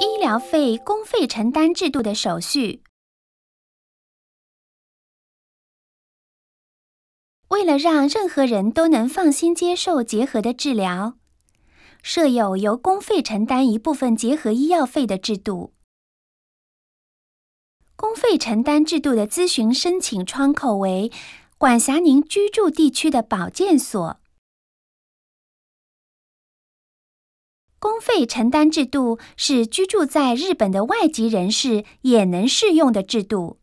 医疗费公费承担制度的手续，为了让任何人都能放心接受结核的治疗，设有由公费承担一部分结核医药费的制度。公费承担制度的咨询申请窗口为管辖您居住地区的保健所。公费承担制度是居住在日本的外籍人士也能适用的制度。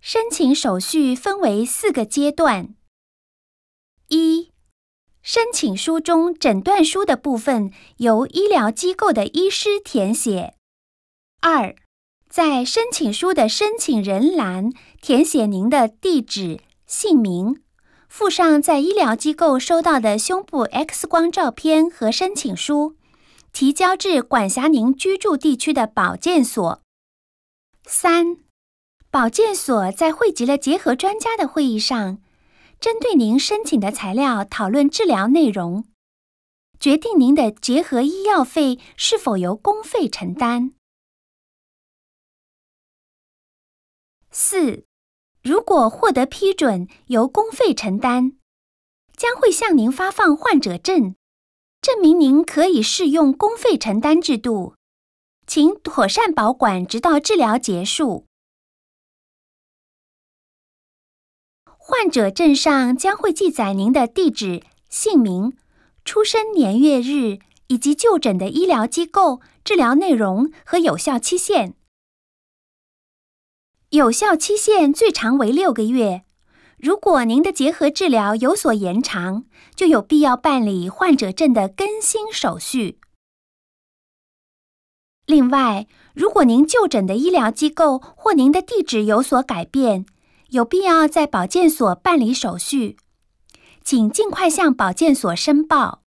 申请手续分为四个阶段：一、申请书中诊断书的部分由医疗机构的医师填写；二、在申请书的申请人栏填写您的地址、姓名。附上在医疗机构收到的胸部 X 光照片和申请书，提交至管辖您居住地区的保健所。三、保健所在汇集了结合专家的会议上，针对您申请的材料讨论治疗内容，决定您的结合医药费是否由公费承担。四。如果获得批准，由公费承担，将会向您发放患者证，证明您可以适用公费承担制度，请妥善保管，直到治疗结束。患者证上将会记载您的地址、姓名、出生年月日，以及就诊的医疗机构、治疗内容和有效期限。有效期限最长为六个月。如果您的结核治疗有所延长，就有必要办理患者证的更新手续。另外，如果您就诊的医疗机构或您的地址有所改变，有必要在保健所办理手续，请尽快向保健所申报。